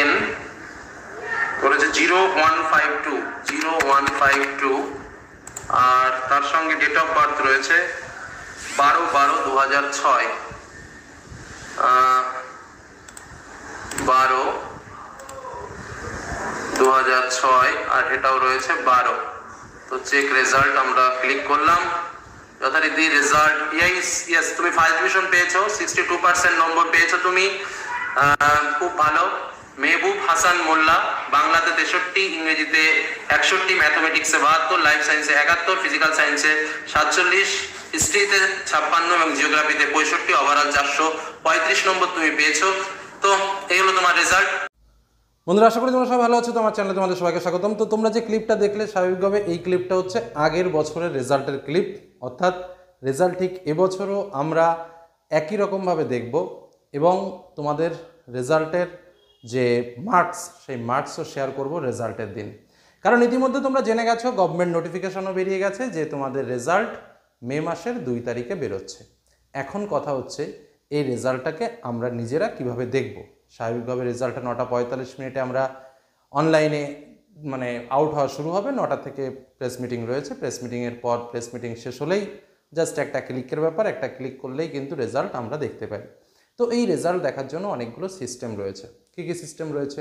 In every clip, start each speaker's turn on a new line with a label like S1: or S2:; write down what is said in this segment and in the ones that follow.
S1: N বলেছে zero one five two zero one five two আর তার সঙ্গে ডেট অফ বার্থ রয়েছে বারো বারো দু হাজার ছয় বারো দু হাজার ছয় আর এটাও রয়েছে বারো তো চেক রেজাল্ট আমরা ক্লিক করলাম যথারীতি রেজাল্ট ইয়াইস ইয়াস তুমি ফার্স্ট ডিভিশন পেয়েছো সিক্সটি টু পার্সেন্ট নম্বর পেয়েছো তুমি খুব ভালো মেহবুব হাসান মোল্লা বাংলাতে তেষট্টি ইংরেজিতে একষট্টি ম্যাথমেটিক্সে বাহাত্তর লাইফ সায়েন্সে একাত্তর ফিজিক্যাল সায়েন্সে সাতচল্লিশ হিস্ট্রিতে ছাপ্পান্ন এবং জিওগ্রাফিতে পঁয়ষট্টি ওভারঅল চারশো পঁয়ত্রিশ নম্বর তুমি পেয়েছো তো এই হলো তোমার রেজাল্ট বন্ধুরা আশা করি তোমরা সবাই ভালো আছো তোমার চ্যানেলে তোমাদের সবাইকে স্বাগতম তো তোমরা যে ক্লিপটা দেখলে স্বাভাবিকভাবে এই ক্লিপটা হচ্ছে আগের বছরের রেজাল্টের ক্লিপ অর্থাৎ রেজাল্ট ঠিক এবছরও আমরা একই রকমভাবে দেখব এবং তোমাদের রেজাল্টের যে মার্কস সেই মার্কসও শেয়ার করব রেজাল্টের দিন কারণ ইতিমধ্যে তোমরা জেনে গেছো গভর্নমেন্ট নোটিফিকেশনও বেরিয়ে গেছে যে তোমাদের রেজাল্ট মে মাসের দুই তারিখে বেরোচ্ছে এখন কথা হচ্ছে এই রেজাল্টটাকে আমরা নিজেরা কিভাবে দেখব স্বাভাবিকভাবে রেজাল্টটা নটা পঁয়তাল্লিশ মিনিটে আমরা অনলাইনে মানে আউট হওয়া শুরু হবে নটা থেকে প্রেস মিটিং রয়েছে প্রেস মিটিংয়ের পর প্রেস মিটিং শেষ হলেই জাস্ট একটা ক্লিকের ব্যাপার একটা ক্লিক করলেই কিন্তু রেজাল্ট আমরা দেখতে পাই তো এই রেজাল্ট দেখার জন্য অনেকগুলো সিস্টেম রয়েছে কী কী সিস্টেম রয়েছে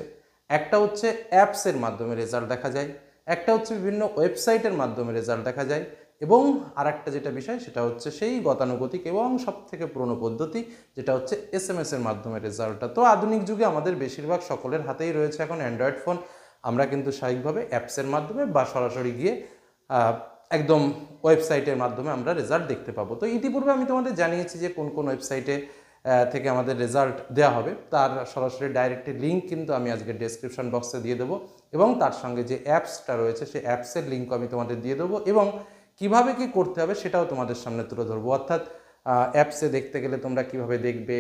S1: একটা হচ্ছে অ্যাপসের মাধ্যমে রেজাল্ট দেখা যায় একটা হচ্ছে বিভিন্ন ওয়েবসাইটের মাধ্যমে রেজাল্ট দেখা যায় এবং আর একটা যেটা বিষয় সেটা হচ্ছে সেই গতানুগতিক এবং সব থেকে পুরনো পদ্ধতি যেটা হচ্ছে এস এম এসের মাধ্যমে রেজাল্টটা তো আধুনিক যুগে আমাদের বেশিরভাগ সকলের হাতেই রয়েছে এখন অ্যান্ড্রয়েড ফোন আমরা কিন্তু স্বাভাবিকভাবে অ্যাপসের মাধ্যমে বা সরাসরি গিয়ে একদম ওয়েবসাইটের মাধ্যমে আমরা রেজাল্ট দেখতে পাবো তো ইতিপূর্বে আমি তোমাদের জানিয়েছি যে কোন কোন ওয়েবসাইটে থেকে আমাদের রেজাল্ট দেওয়া হবে তার সরাসরি ডাইরেক্টলি লিঙ্ক কিন্তু আমি আজকে ডেসক্রিপশন বক্সে দিয়ে দেবো এবং তার সঙ্গে যে অ্যাপসটা রয়েছে সেই অ্যাপসের লিঙ্কও আমি তোমাদের দিয়ে দেবো এবং কিভাবে কি করতে হবে সেটাও তোমাদের সামনে তুলে ধরবো অর্থাৎ অ্যাপসে দেখতে গেলে তোমরা কিভাবে দেখবে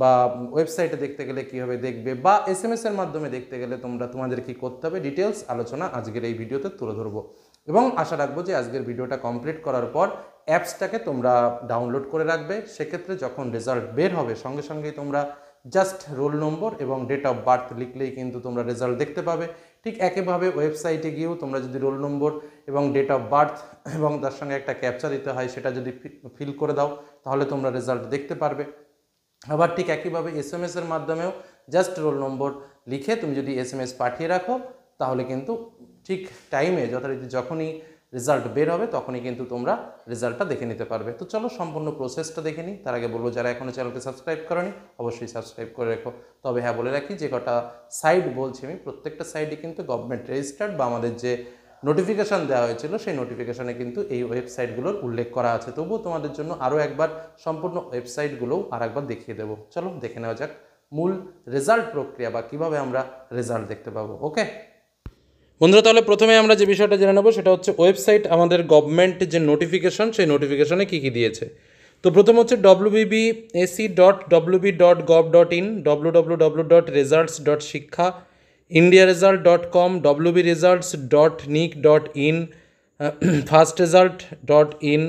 S1: বা ওয়েবসাইটে দেখতে গেলে কীভাবে দেখবে বা এস এম এর মাধ্যমে দেখতে গেলে তোমরা তোমাদের কি করতে হবে ডিটেলস আলোচনা আজকের এই ভিডিওতে তুলে ধরবো এবং আশা রাখবো যে আজকের ভিডিওটা কমপ্লিট করার পর অ্যাপসটাকে তোমরা ডাউনলোড করে রাখবে সেক্ষেত্রে যখন রেজাল্ট বের হবে সঙ্গে সঙ্গেই তোমরা জাস্ট রোল নম্বর এবং ডেট অফ বার্থ লিখলেই কিন্তু তোমরা রেজাল্ট দেখতে পাবে ঠিক একইভাবে ওয়েবসাইটে গিয়েও তোমরা যদি রোল নম্বর এবং ডেট অফ বার্থ এবং তার সঙ্গে একটা ক্যাপচার দিতে হয় সেটা যদি ফিল করে দাও তাহলে তোমরা রেজাল্ট দেখতে পারবে আবার ঠিক একইভাবে এস এম এসের মাধ্যমেও জাস্ট রোল নম্বর লিখে তুমি যদি এস এম এস পাঠিয়ে রাখো তাহলে কিন্তু ঠিক টাইমে যথারীতি যখনই রেজাল্ট বের হবে তখনই কিন্তু তোমরা রেজাল্টটা দেখে নিতে পারবে তো চলো সম্পূর্ণ প্রসেসটা দেখে নিই তার আগে বলবো যারা এখনও চ্যানেলকে সাবস্ক্রাইব করেনি অবশ্যই সাবস্ক্রাইব করে রেখো তবে হ্যাঁ বলে রাখি যে কটা সাইট বলছি আমি প্রত্যেকটা সাইডে কিন্তু গভর্নমেন্ট রেজিস্টার্ড বা আমাদের যে নোটিফিকেশান দেওয়া হয়েছিল সেই নোটিফিকেশানে কিন্তু এই ওয়েবসাইটগুলোর উল্লেখ করা আছে তবুও তোমাদের জন্য আরও একবার সম্পূর্ণ ওয়েবসাইটগুলোও আর একবার দেখিয়ে দেবো চলো দেখে নেওয়া যাক মূল রেজাল্ট প্রক্রিয়া বা কীভাবে আমরা রেজাল্ট দেখতে পাবো ওকে বন্ধুরা তাহলে প্রথমে আমরা যে বিষয়টা জেনে নেব সেটা হচ্ছে ওয়েবসাইট আমাদের গভর্নমেন্ট যে নোটিফিকেশন সেই নোটিফিকেশনে কী কী দিয়েছে তো প্রথম হচ্ছে WBBSE dot WB dot gov dot in W W W dot results dot shiksha India result dot com WB results dot nic dot in first result dot in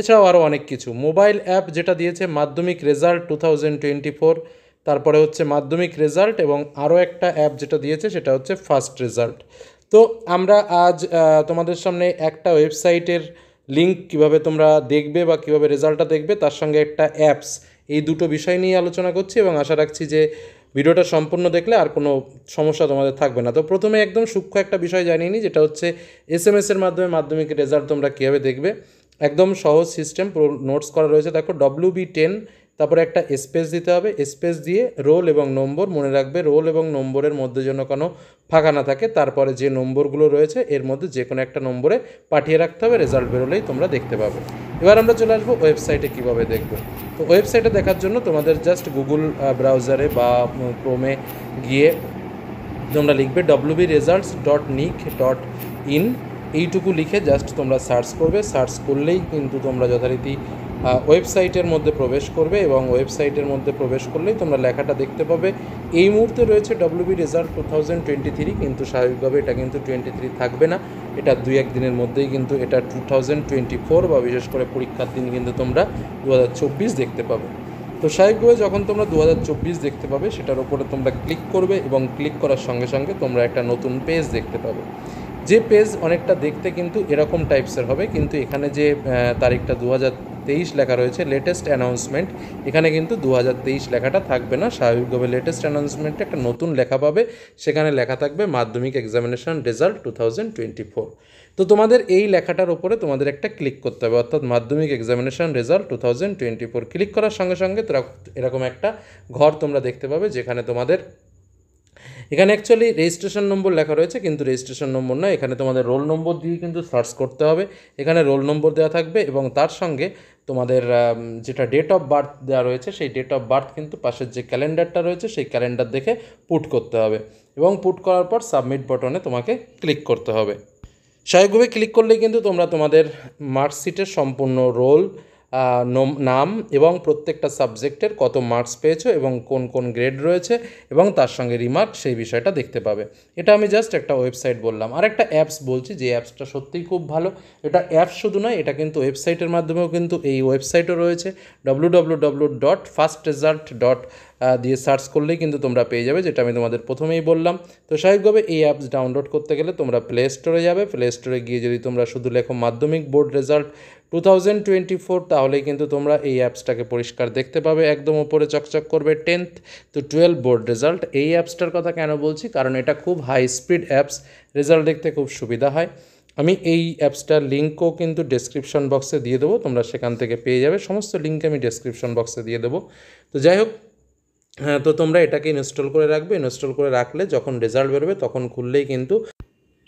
S1: এছাড়াও আরও অনেক কিছু মোবাইল অ্যাপ যেটা দিয়েছে Madhyamik result two thousand twenty four তারপরে হচ্ছে মাধ্যমিক result এবং আরও একটা অ্যাপ যেটা দিয়েছে সেটা হচ্ছে ফার্স্ট রেজাল্ট তো আমরা আজ তোমাদের সামনে একটা ওয়েবসাইটের লিঙ্ক কিভাবে তোমরা দেখবে বা কিভাবে রেজাল্টটা দেখবে তার সঙ্গে একটা অ্যাপস এই দুটো বিষয় নিয়ে আলোচনা করছি এবং আশা রাখছি যে ভিডিওটা সম্পূর্ণ দেখলে আর কোনো সমস্যা তোমাদের থাকবে না তো প্রথমে একদম সূক্ষ্ম একটা বিষয় জানিয়ে নিই যেটা হচ্ছে এস এম এসের মাধ্যমে মাধ্যমিক রেজাল্ট তোমরা কীভাবে দেখবে একদম সহজ সিস্টেম পুরো নোটস করা রয়েছে দেখো ডব্লিউ বি টেন তারপরে একটা স্পেস দিতে হবে স্পেস দিয়ে রোল এবং নম্বর মনে রাখবে রোল এবং নম্বরের মধ্যে যেন কোনো ফাঁকা না থাকে তারপরে যে নম্বরগুলো রয়েছে এর মধ্যে যে কোনো একটা নম্বরে পাঠিয়ে রাখতে হবে রেজাল্ট বেরোলেই তোমরা দেখতে পাবে এবার আমরা চলে আসবো ওয়েবসাইটে কীভাবে দেখবো তো ওয়েবসাইটে দেখার জন্য তোমাদের জাস্ট গুগল ব্রাউজারে বা ক্রোমে গিয়ে তোমরা লিখবে WB results dot nic dot in এইটুকু লিখে জাস্ট তোমরা সার্চ করবে সার্চ করলেই কিন্তু তোমরা যথারীতি ওয়েবসাইটের মধ্যে প্রবেশ করবে এবং ওয়েবসাইটের মধ্যে প্রবেশ করলেই তোমরা লেখাটা দেখতে পাবে এই মুহূর্তে রয়েছে WB result two thousand twenty three কিন্তু স্বাভাবিকভাবে এটা কিন্তু টোয়েন্টি থ্রি থাকবে না এটা দুই এক দিনের মধ্যেই কিন্তু এটা টু থাউজেন্ড টোয়েন্টি ফোর বা বিশেষ করে পরীক্ষার দিন কিন্তু তোমরা দু হাজার চব্বিশ দেখতে পাবে তো স্বাভাবিকভাবে যখন তোমরা দু হাজার চব্বিশ দেখতে পাবে সেটার ওপরে তোমরা ক্লিক করবে এবং ক্লিক করার সঙ্গে সঙ্গে তোমরা একটা নতুন পেজ দেখতে পাবে যে পেজ অনেকটা দেখতে কিন্তু এরকম টাইপসের হবে কিন্তু এখানে যে তারিখটা দু তেইশ লেখা রয়েছে লেটেস্ট অ্যানাউন্সমেন্ট এখানে কিন্তু দু লেখাটা থাকবে না স্বাভাবিকভাবে লেটেস্ট অ্যানাউন্সমেন্টে একটা নতুন লেখা পাবে সেখানে লেখা থাকবে মাধ্যমিক এক্সামিনেশন রেজাল্ট টু তো তোমাদের এই লেখাটার ওপরে তোমাদের একটা ক্লিক করতে হবে অর্থাৎ মাধ্যমিক এক্সামিনেশন রেজাল্ট টু ক্লিক করার সঙ্গে সঙ্গে এরকম একটা ঘর তোমরা দেখতে পাবে যেখানে তোমাদের এখানে অ্যাকচুয়ালি রেজিস্ট্রেশন নম্বর লেখা রয়েছে কিন্তু রেজিস্ট্রেশন নম্বর নয় এখানে তোমাদের রোল নম্বর দিয়ে কিন্তু সার্চ করতে হবে এখানে রোল নম্বর দেওয়া থাকবে এবং তার সঙ্গে তোমাদের যেটা ডেট অফ বার্থ দেওয়া রয়েছে সেই ডেট অফ বার্থ কিন্তু পাশের যে ক্যালেন্ডারটা রয়েছে সেই ক্যালেন্ডার দেখে পুট করতে হবে এবং পুট করার পর সাবমিট বটনে তোমাকে ক্লিক করতে হবে স্বয়ংভাবে ক্লিক করলে কিন্তু তোমরা তোমাদের মার্কশিটের সম্পূর্ণ রোল নাম এবং প্রত্যেকটা সাবজেক্টের কত মার্কস পেয়েছো এবং কোন কোন গ্রেড রয়েছে এবং তার সঙ্গে রিমার্ক সেই বিষয়টা দেখতে পাবে এটা আমি জাস্ট একটা ওয়েবসাইট বললাম আর একটা অ্যাপস বলছি যে অ্যাপসটা সত্যিই খুব ভালো এটা অ্যাপস শুধু নয় এটা কিন্তু ওয়েবসাইটের মাধ্যমেও কিন্তু এই ওয়েবসাইটও রয়েছে W W W dot first result dot দিয়ে সার্চ করলেই কিন্তু তোমরা পেয়ে যাবে যেটা আমি তোমাদের প্রথমেই বললাম তো স্বাভাবিকভাবে এই অ্যাপস ডাউনলোড করতে গেলে তোমরা প্লে স্টোরে যাবে প্লে স্টোরে গিয়ে যদি তোমরা শুধু লেখো Madhyamik board result two thousand twenty four তাহলেই কিন্তু তোমরা এই অ্যাপসটাকে পরিষ্কার দেখতে পাবে একদম ওপরে চকচক করবে tenth to twelve board result এই অ্যাপসটার কথা কেন বলছি কারণ এটা খুব হাই স্পিড অ্যাপস রেজাল্ট দেখতে খুব সুবিধা হয় আমি এই অ্যাপসটার লিঙ্কও কিন্তু ডেসক্রিপশন বক্সে দিয়ে দেবো তোমরা সেখান থেকে পেয়ে যাবে সমস্ত লিঙ্ক আমি ডেসক্রিপশন বক্সে দিয়ে দেবো তো যাই হোক হ্যাঁ তো তোমরা এটাকে ইনস্টল করে রাখবে ইনস্টল করে রাখলে যখন রেজাল্ট বেরোবে তখন খুললেই কিন্তু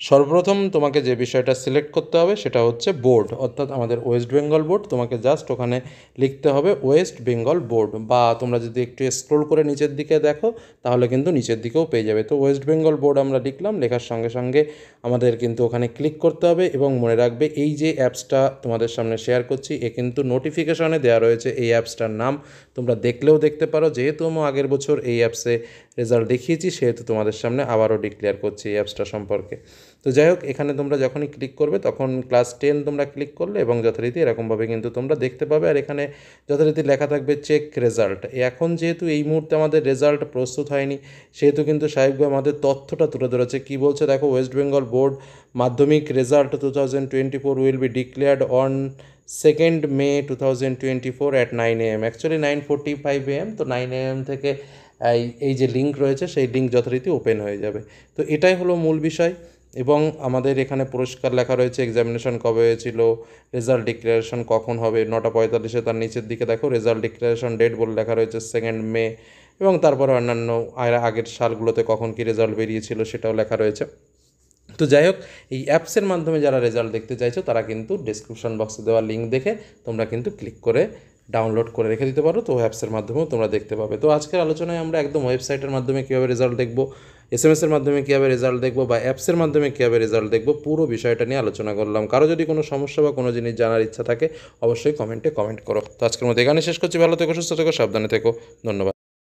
S1: সর্বপ্রথম তোমাকে যে বিষয়টা সিলেক্ট করতে হবে সেটা হচ্ছে বোর্ড অর্থাৎ আমাদের ওয়েস্ট বেঙ্গল বোর্ড তোমাকে জাস্ট ওখানে লিখতে হবে ওয়েস্ট বেঙ্গল বোর্ড বা তোমরা যদি একটু স্ক্রোল করে নিচের দিকে দেখো তাহলে কিন্তু নিচের দিকেও পেয়ে যাবে তো ওয়েস্ট বেঙ্গল বোর্ড আমরা লিখলাম লেখার সঙ্গে সঙ্গে আমাদের কিন্তু ওখানে ক্লিক করতে হবে এবং মনে রাখবে এই যে অ্যাপসটা তোমাদের সামনে শেয়ার করছি এ কিন্তু নোটিফিকেশনে দেওয়া রয়েছে এই অ্যাপসটার নাম তোমরা দেখলেও দেখতে পারো যেহেতু আমি আগের বছর এই অ্যাপসে রেজাল্ট দেখিয়েছি সেহেতু তোমাদের সামনে আবারও ডিক্লেয়ার করছি এই অ্যাপসটা সম্পর্কে তো যাই হোক এখানে তোমরা যখনই ক্লিক করবে তখন ক্লাস টেন তোমরা ক্লিক করলে এবং যথারীতি এরকমভাবে কিন্তু তোমরা দেখতে পাবে আর এখানে যথারীতি লেখা থাকবে চেক রেজাল্ট এখন যেহেতু এই মুহূর্তে আমাদের রেজাল্ট প্রস্তুত হয়নি সেহেতু কিন্তু সাহেবগো আমাদের তথ্যটা তুলে ধরেছে কী বলছে দেখো West Bengal board Madhyamik result two thousand twenty four will be declared on second May two thousand twenty four at nine AM actually nine forty five AM তো নাইন এম থেকে এই এই যে লিঙ্ক রয়েছে সেই লিঙ্ক যথারীতি ওপেন হয়ে যাবে তো এটাই হলো মূল বিষয় এবং আমাদের এখানে পুরস্কার লেখা রয়েছে এক্সামিনেশন কবে হয়েছিল রেজাল্ট ডিক্লারেশন কখন হবে নটা পঁয়তাল্লিশে তার নিচের দিকে দেখো রেজাল্ট ডিক্লারেশন ডেট বলে লেখা রয়েছে সেকেন্ড মে এবং তারপরে অন্যান্য আগের সালগুলোতে কখন কি রেজাল্ট বেরিয়েছিল সেটাও লেখা রয়েছে তো যাই হোক এই অ্যাপসের মাধ্যমে যারা রেজাল্ট দেখতে চাইছো তারা কিন্তু ডিসক্রিপশন বক্সে দেওয়া লিঙ্ক দেখে তোমরা কিন্তু ক্লিক করে ডাউনলোড করে রেখে দিতে পারো তো অ্যাপসের মাধ্যমেও তোমরা দেখতে পাবে তো আজকের আলোচনায় আমরা একদম ওয়েবসাইটের মাধ্যমে কীভাবে রেজাল্ট দেখবো এস এম এসের মাধ্যমে কীভাবে রেজাল্ট দেখবো বা অ্যাপসের মাধ্যমে কীভাবে রেজাল্ট দেখবো পুরো বিষয়টা নিয়ে আলোচনা করলাম কারো যদি কোনো সমস্যা বা কোনো জিনিস জানার ইচ্ছা থাকে অবশ্যই কমেন্টে কমেন্ট করো তো আজকের মধ্যে এখানে শেষ করছি ভালো থেকো সুস্থ থেকো সাবধানে থেকো ধন্যবাদ